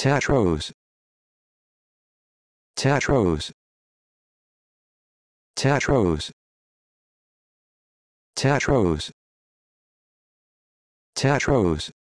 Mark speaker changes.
Speaker 1: Tetros. Tetros. Tetros. Tetros. Tetros.